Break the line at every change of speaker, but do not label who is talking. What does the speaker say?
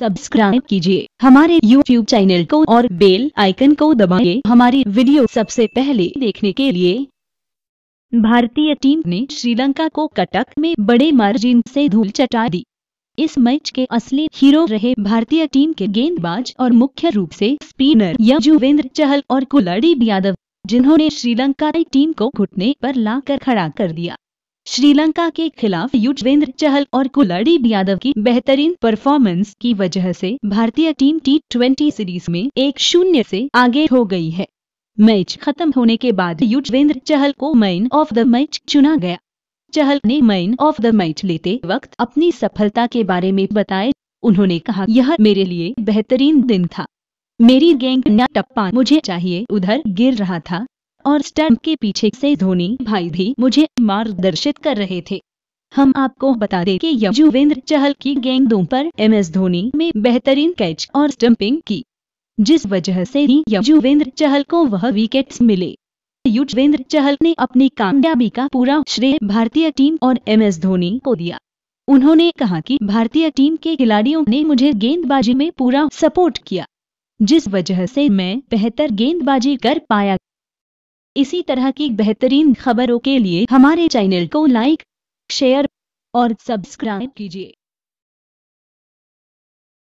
subscribe कीजिए हमारे YouTube channel को और बेल आइकन को दबाइए हमारी वीडियो सबसे पहले देखने के लिए भारतीय टीम ने श्रीलंका को कटक में बड़े मार्जिन से धूल चटा दी इस मैच के असली हीरो रहे भारतीय टीम के गेंदबाज और मुख्य रूप से स्पिनर यजुवेंद्र चहल और कुलड़ी यादव जिन्होंने श्रीलंका टीम को घुटने पर लाकर खड़ा कर दिया श्रीलंका के खिलाफ युजवेंद्र चहल और कुलदीप यादव की बेहतरीन परफॉर्मेंस की वजह से भारतीय टीम टी ट्वेंटी सीरीज में एक शून्य से आगे हो गई है मैच खत्म होने के बाद युजवेंद्र चहल को मैन ऑफ द मैच चुना गया चहल ने मैन ऑफ द मैच लेते वक्त अपनी सफलता के बारे में बताए उन्होंने कहा यह मेरे लिए बेहतरीन दिन था मेरी गेंग न टप्पा मुझे चाहिए उधर गिर रहा था और स्टैंड के पीछे से धोनी भाई भी मुझे मार्गदर्शित कर रहे थे हम आपको बता दें कि युजवेंद्र चहल की गेंदों पर एमएस धोनी में बेहतरीन कैच और स्टंपिंग की जिस वजह से ही युजवेंद्र चहल को वह विकेट्स मिले युजवेंद्र चहल ने अपनी कामयाबी का पूरा श्रेय भारतीय टीम और एमएस धोनी को दिया उन्होंने कहा कि भारतीय टीम के खिलाड़ियों ने मुझे गेंदबाजी में पूरा सपोर्ट किया जिस वजह से मैं बेहतर गेंदबाजी कर पाया इसी तरह की बेहतरीन खबरों के लिए हमारे चैनल को लाइक शेयर और सब्सक्राइब कीजिए